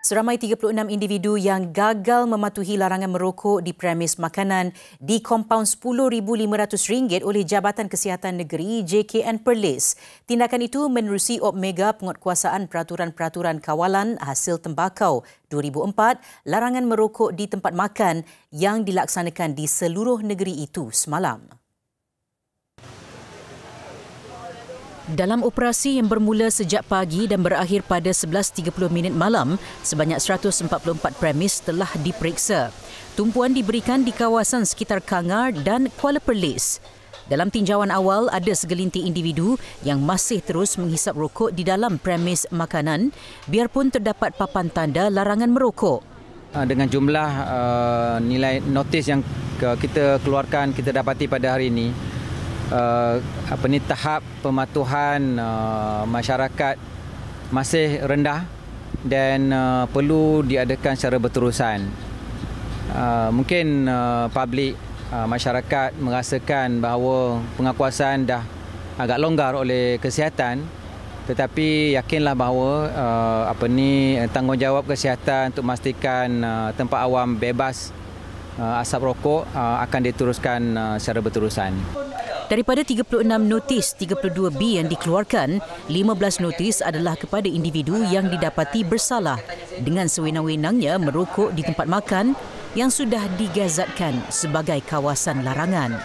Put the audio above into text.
Seramai 36 individu yang gagal mematuhi larangan merokok di premis makanan di kompaun RM10,500 oleh Jabatan Kesihatan Negeri JKN Perlis. Tindakan itu menerusi Op Mega Penguatkuasaan Peraturan-Peraturan Kawalan Hasil Tembakau 2004 larangan merokok di tempat makan yang dilaksanakan di seluruh negeri itu semalam. Dalam operasi yang bermula sejak pagi dan berakhir pada 11.30 minit malam, sebanyak 144 premis telah diperiksa. Tumpuan diberikan di kawasan sekitar Kangar dan Kuala Perlis. Dalam tinjauan awal, ada segelintir individu yang masih terus menghisap rokok di dalam premis makanan biarpun terdapat papan tanda larangan merokok. Ah, dengan jumlah uh, nilai notis yang kita keluarkan, kita dapati pada hari ini, uh, apa ni tahap pematuhan uh, masyarakat masih rendah dan uh, perlu diadakan secara berterusan. Uh, mungkin uh, publik uh, masyarakat merasakan bahawa pengakuasaan dah agak longgar oleh kesihatan tetapi yakinlah bahawa uh, apa ni eh, tanggungjawab kesihatan untuk memastikan uh, tempat awam bebas uh, asap rokok uh, akan diteruskan uh, secara berterusan. Daripada 36 notis 32B yang dikeluarkan, 15 notis adalah kepada individu yang didapati bersalah dengan sewenang-wenangnya merokok di tempat makan yang sudah digazatkan sebagai kawasan larangan.